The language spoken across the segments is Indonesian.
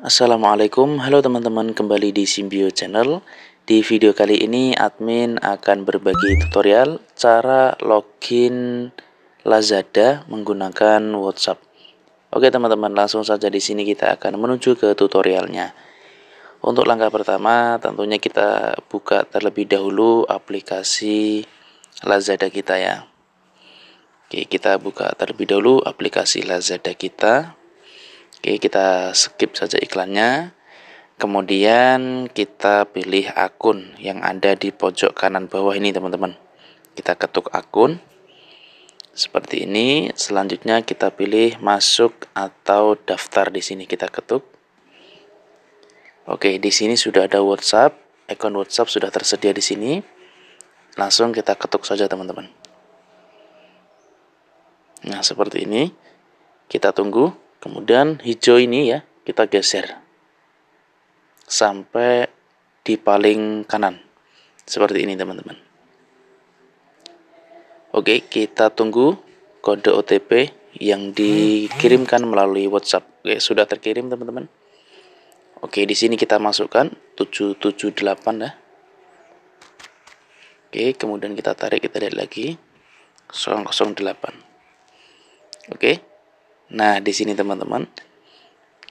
Assalamualaikum, halo teman-teman kembali di Simbio Channel Di video kali ini admin akan berbagi tutorial cara login Lazada menggunakan WhatsApp Oke teman-teman langsung saja di sini kita akan menuju ke tutorialnya Untuk langkah pertama tentunya kita buka terlebih dahulu aplikasi Lazada kita ya Oke kita buka terlebih dahulu aplikasi Lazada kita Oke, kita skip saja iklannya. Kemudian kita pilih akun yang ada di pojok kanan bawah ini, teman-teman. Kita ketuk akun seperti ini. Selanjutnya kita pilih masuk atau daftar di sini kita ketuk. Oke, di sini sudah ada WhatsApp. Ikon WhatsApp sudah tersedia di sini. Langsung kita ketuk saja, teman-teman. Nah, seperti ini. Kita tunggu. Kemudian hijau ini ya, kita geser sampai di paling kanan. Seperti ini teman-teman. Oke, kita tunggu kode OTP yang dikirimkan melalui WhatsApp. Oke, sudah terkirim teman-teman. Oke, di sini kita masukkan 778 ya. Oke, kemudian kita tarik, kita lihat lagi. 008. Oke. Nah, di sini teman-teman,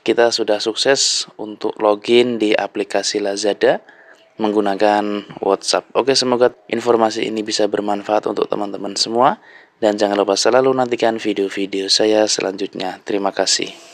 kita sudah sukses untuk login di aplikasi Lazada menggunakan WhatsApp. Oke, semoga informasi ini bisa bermanfaat untuk teman-teman semua dan jangan lupa selalu nantikan video-video saya selanjutnya. Terima kasih.